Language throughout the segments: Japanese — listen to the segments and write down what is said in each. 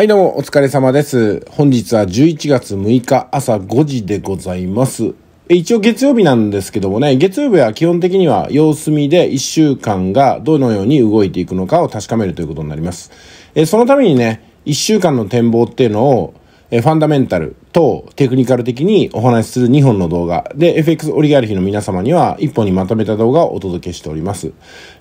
はい、どうも、お疲れ様です。本日は11月6日朝5時でございます。一応月曜日なんですけどもね、月曜日は基本的には様子見で1週間がどのように動いていくのかを確かめるということになります。えそのためにね、1週間の展望っていうのをえファンダメンタルとテクニカル的にお話しする2本の動画で FX オリガルヒの皆様には1本にまとめた動画をお届けしております。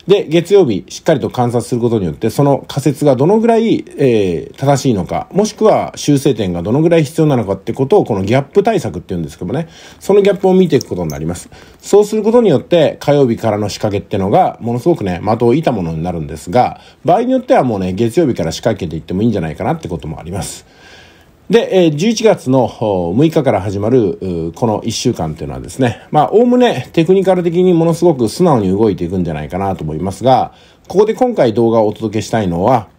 で、月曜日しっかりと観察することによってその仮説がどのぐらい、えー、正しいのか、もしくは修正点がどのぐらい必要なのかってことをこのギャップ対策っていうんですけどもね、そのギャップを見ていくことになります。そうすることによって火曜日からの仕掛けってのがものすごくね、的を射たものになるんですが、場合によってはもうね、月曜日から仕掛けていってもいいんじゃないかなってこともあります。で、え11月の6日から始まる、この1週間っていうのはですね、まあ、おおむねテクニカル的にものすごく素直に動いていくんじゃないかなと思いますが、ここで今回動画をお届けしたいのは、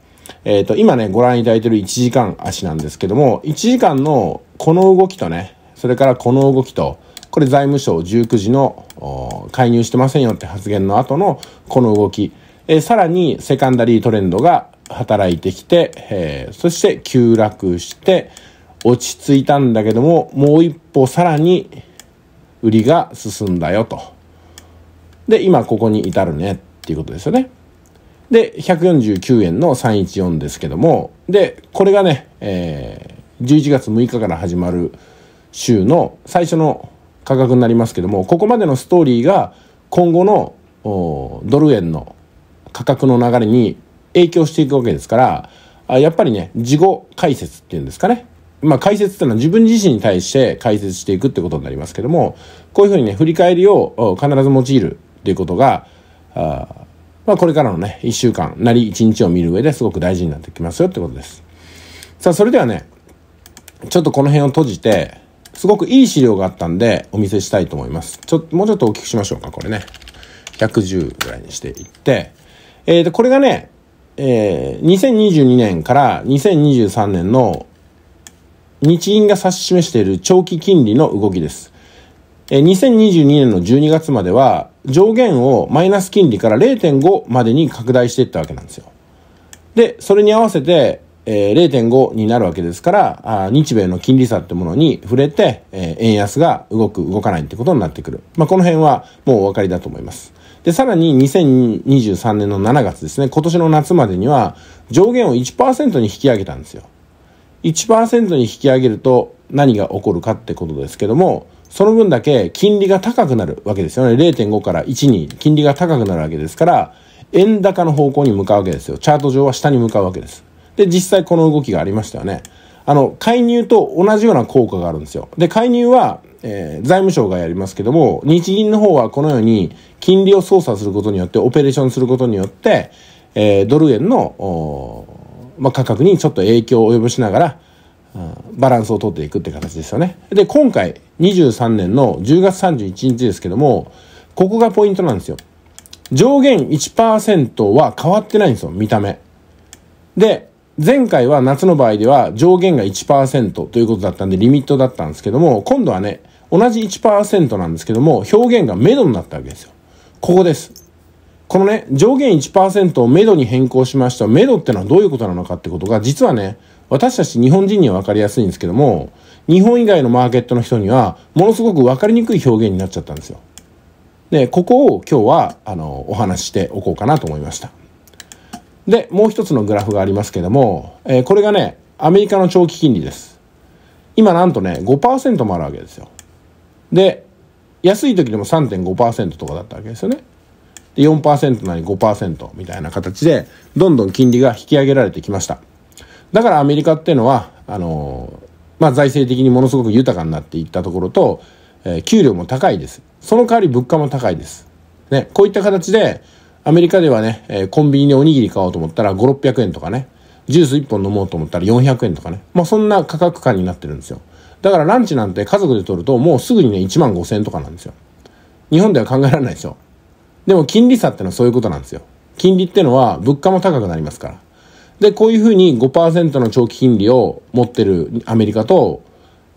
えっ、ー、と、今ね、ご覧いただいている1時間足なんですけども、1時間のこの動きとね、それからこの動きと、これ財務省19時の介入してませんよって発言の後のこの動き、えー、さらにセカンダリートレンドが働いてきて、えー、そして急落して落ち着いたんだけども、もう一歩さらに売りが進んだよと。で、今ここに至るねっていうことですよね。で、149円の314ですけども、で、これがね、えー、11月6日から始まる週の最初の価格になりますけども、ここまでのストーリーが今後のドル円の価格の流れに影響していくわけですから、あやっぱりね、事後解説っていうんですかね。まあ解説っていうのは自分自身に対して解説していくってことになりますけども、こういうふうにね、振り返りを必ず用いるっていうことが、あまあこれからのね、1週間なり1日を見る上ですごく大事になってきますよってことです。さあそれではね、ちょっとこの辺を閉じて、すごくいい資料があったんでお見せしたいと思います。ちょっと、もうちょっと大きくしましょうか、これね。110ぐらいにしていって。えー、と、これがね、えー、2022年から2023年の日銀が指し示している長期金利の動きです。えー、2022年の12月までは上限をマイナス金利から0.5までに拡大していったわけなんですよ。で、それに合わせて、えー、0.5になるわけですから、あ日米の金利差ってものに触れて、えー、円安が動く、動かないってことになってくる。まあ、この辺はもうお分かりだと思います。で、さらに2023年の7月ですね、今年の夏までには上限を1%に引き上げたんですよ。1%に引き上げると何が起こるかってことですけども、その分だけ金利が高くなるわけですよね。0.5から1に金利が高くなるわけですから、円高の方向に向かうわけですよ。チャート上は下に向かうわけです。で、実際この動きがありましたよね。あの、介入と同じような効果があるんですよ。で、介入は、えー、財務省がやりますけども、日銀の方はこのように金利を操作することによって、オペレーションすることによって、えー、ドル円の、まあ、価格にちょっと影響を及ぼしながら、バランスを取っていくって形ですよね。で、今回、23年の10月31日ですけども、ここがポイントなんですよ。上限1%は変わってないんですよ、見た目。で、前回は夏の場合では上限が1%ということだったんでリミットだったんですけども、今度はね、同じ1%なんですけども、表現がメドになったわけですよ。ここです。このね、上限1%をメドに変更しました。メドってのはどういうことなのかってことが、実はね、私たち日本人にはわかりやすいんですけども、日本以外のマーケットの人には、ものすごくわかりにくい表現になっちゃったんですよ。で、ここを今日は、あの、お話ししておこうかなと思いました。で、もう一つのグラフがありますけども、えー、これがね、アメリカの長期金利です。今なんとね、5%もあるわけですよ。で、安い時でも3.5%とかだったわけですよね。で、4%なり5%みたいな形で、どんどん金利が引き上げられてきました。だからアメリカっていうのは、あのー、まあ、財政的にものすごく豊かになっていったところと、えー、給料も高いです。その代わり物価も高いです。ね、こういった形で、アメリカではね、えコンビニでおにぎり買おうと思ったら5、600円とかね、ジュース1本飲もうと思ったら400円とかね、まあそんな価格感になってるんですよ。だからランチなんて家族で取るともうすぐにね1万5000円とかなんですよ。日本では考えられないでしょ。でも金利差ってのはそういうことなんですよ。金利ってのは物価も高くなりますから。で、こういうふうに5%の長期金利を持ってるアメリカと、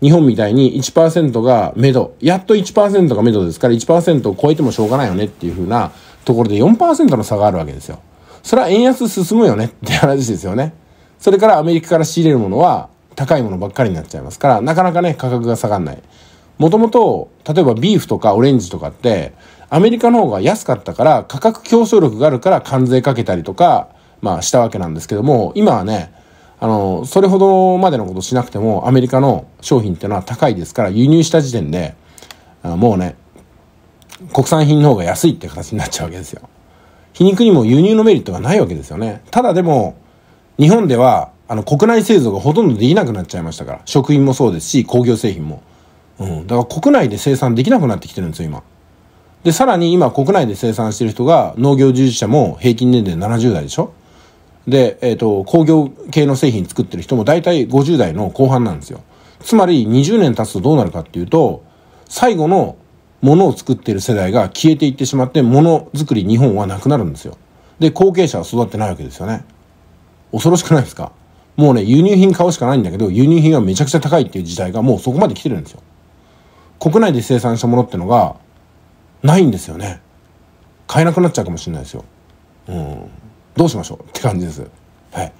日本みたいに1%が目処、やっと1%が目処ですから1%を超えてもしょうがないよねっていうふうなところで4%の差があるわけですよ。それは円安進むよねって話ですよね。それからアメリカから仕入れるものは高いものばっかりになっちゃいますから、なかなかね、価格が下がんない。もともと、例えばビーフとかオレンジとかって、アメリカの方が安かったから、価格競争力があるから関税かけたりとか、まあしたわけなんですけども、今はね、あの、それほどまでのことしなくても、アメリカの商品っていうのは高いですから、輸入した時点で、もうね、国産品の方が安いって形になっちゃうわけですよ。皮肉にも輸入のメリットがないわけですよね。ただでも、日本では、あの、国内製造がほとんどできなくなっちゃいましたから。食品もそうですし、工業製品も。うん。だから国内で生産できなくなってきてるんですよ、今。で、さらに今国内で生産してる人が、農業従事者も平均年齢70代でしょで、えっ、ー、と、工業系の製品作ってる人も大体50代の後半なんですよ。つまり20年経つとどうなるかっていうと、最後の物を作っている世代が消えていってしまって、物作り日本はなくなるんですよ。で、後継者は育ってないわけですよね。恐ろしくないですかもうね、輸入品買うしかないんだけど、輸入品がめちゃくちゃ高いっていう時代がもうそこまで来てるんですよ。国内で生産したものってのが、ないんですよね。買えなくなっちゃうかもしれないですよ。うん。どうしましょうって感じです。はい。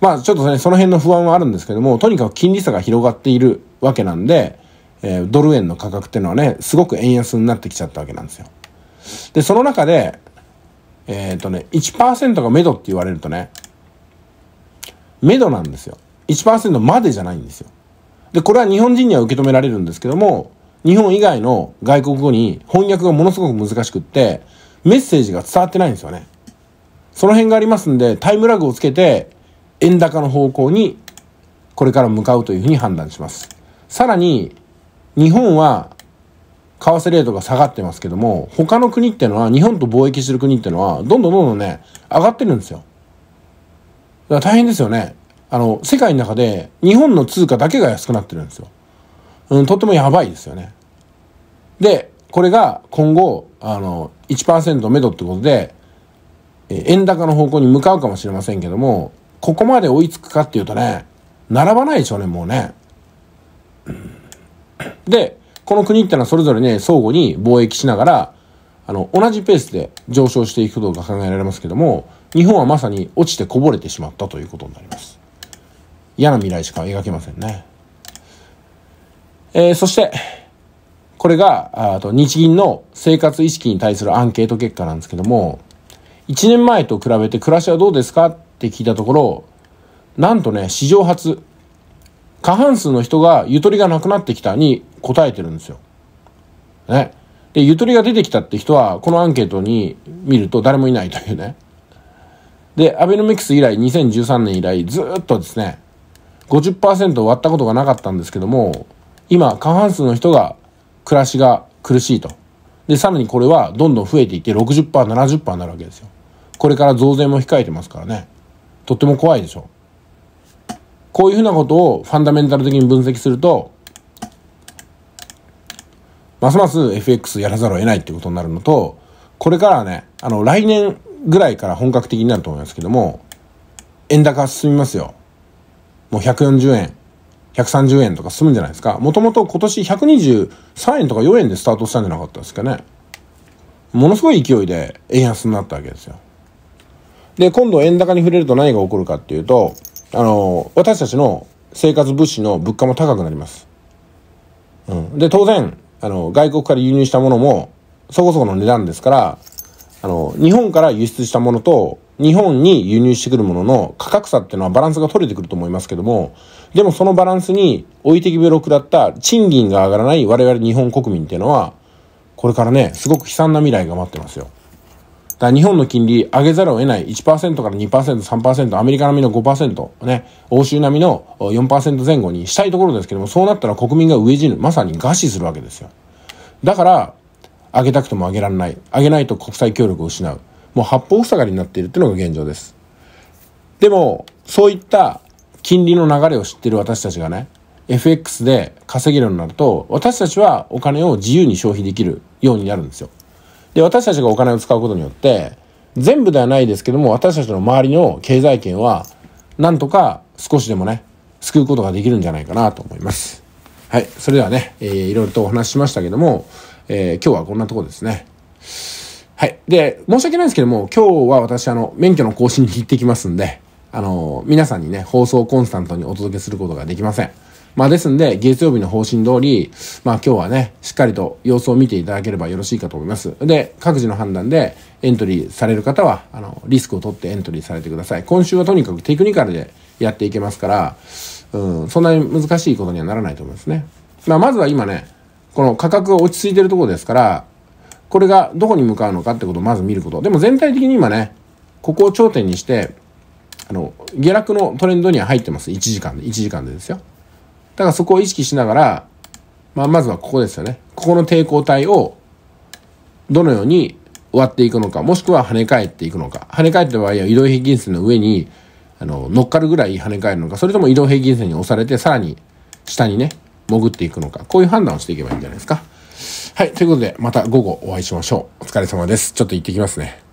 まあちょっとね、その辺の不安はあるんですけども、とにかく金利差が広がっているわけなんで、えー、ドル円の価格っていうのはね、すごく円安になってきちゃったわけなんですよ。で、その中で、えっ、ー、とね、1%が目処って言われるとね、目処なんですよ。1%までじゃないんですよ。で、これは日本人には受け止められるんですけども、日本以外の外国語に翻訳がものすごく難しくって、メッセージが伝わってないんですよね。その辺がありますんで、タイムラグをつけて、円高の方向に、これから向かうというふうに判断します。さらに、日本は為替レートが下がってますけども、他の国っていうのは、日本と貿易してる国ってのは、どんどんどんどんね、上がってるんですよ。だから大変ですよね。あの、世界の中で、日本の通貨だけが安くなってるんですよ。うん、とってもやばいですよね。で、これが今後、あの、1%目処ってことで、円高の方向に向かうかもしれませんけども、ここまで追いつくかっていうとね、並ばないでしょうね、もうね。うんで、この国ってのはそれぞれね、相互に貿易しながら、あの、同じペースで上昇していくことが考えられますけども、日本はまさに落ちてこぼれてしまったということになります。嫌な未来しか描けませんね。えー、そして、これが、あと日銀の生活意識に対するアンケート結果なんですけども、1年前と比べて暮らしはどうですかって聞いたところ、なんとね、史上初、過半数の人がゆとりがなくなってきたに答えてるんですよ。ね。で、ゆとりが出てきたって人は、このアンケートに見ると誰もいないというね。で、アベノミクス以来、2013年以来、ずっとですね、50%割ったことがなかったんですけども、今、過半数の人が、暮らしが苦しいと。で、さらにこれはどんどん増えていって60%、70%になるわけですよ。これから増税も控えてますからね。とっても怖いでしょ。こういうふうなことをファンダメンタル的に分析すると、ますます FX やらざるを得ないってことになるのと、これからね、あの、来年ぐらいから本格的になると思いますけども、円高進みますよ。もう140円、130円とか進むんじゃないですか。もともと今年123円とか4円でスタートしたんじゃなかったですかね。ものすごい勢いで円安になったわけですよ。で、今度円高に触れると何が起こるかっていうと、あの、私たちの生活物資の物価も高くなります。うん。で、当然、あの、外国から輸入したものも、そこそこの値段ですから、あの、日本から輸出したものと、日本に輸入してくるものの価格差っていうのはバランスが取れてくると思いますけども、でもそのバランスに置いてきべろくだった賃金が上がらない我々日本国民っていうのは、これからね、すごく悲惨な未来が待ってますよ。だ日本の金利上げざるを得ない1%から2%、3%、アメリカ並みの5%、ね、欧州並みの4%前後にしたいところですけども、そうなったら国民が飢え死ぬ、まさに餓死するわけですよ。だから、上げたくても上げられない。上げないと国際協力を失う。もう八方塞がりになっているっていうのが現状です。でも、そういった金利の流れを知ってる私たちがね、FX で稼げるようになると、私たちはお金を自由に消費できるようになるんですよ。で、私たちがお金を使うことによって、全部ではないですけども、私たちの周りの経済圏は、なんとか少しでもね、救うことができるんじゃないかなと思います。はい。それではね、えー、いろいろとお話ししましたけども、えー、今日はこんなとこですね。はい。で、申し訳ないんですけども、今日は私、あの、免許の更新に行ってきますんで、あの、皆さんにね、放送コンスタントにお届けすることができません。まあですんで、月曜日の方針通り、まあ今日はね、しっかりと様子を見ていただければよろしいかと思います。で、各自の判断でエントリーされる方は、あの、リスクを取ってエントリーされてください。今週はとにかくテクニカルでやっていけますから、うん、そんなに難しいことにはならないと思いますね。まあまずは今ね、この価格が落ち着いてるところですから、これがどこに向かうのかってことをまず見ること。でも全体的に今ね、ここを頂点にして、あの、下落のトレンドには入ってます。1時間で、1時間でですよ。だからそこを意識しながら、まあ、まずはここですよね。ここの抵抗体を、どのように割っていくのか、もしくは跳ね返っていくのか。跳ね返った場合は移動平均線の上に、あの、乗っかるぐらい跳ね返るのか、それとも移動平均線に押されて、さらに下にね、潜っていくのか、こういう判断をしていけばいいんじゃないですか。はい。ということで、また午後お会いしましょう。お疲れ様です。ちょっと行ってきますね。